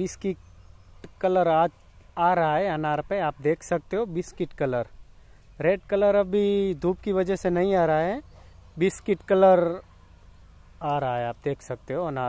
biscuit colour आ आ रहा है अनार पे आप देख सकते हो बिस्किट कलर रेड कलर अभी धूप की वजह से नहीं आ रहा है बिस्किट कलर आ रहा है आप देख सकते हो अनार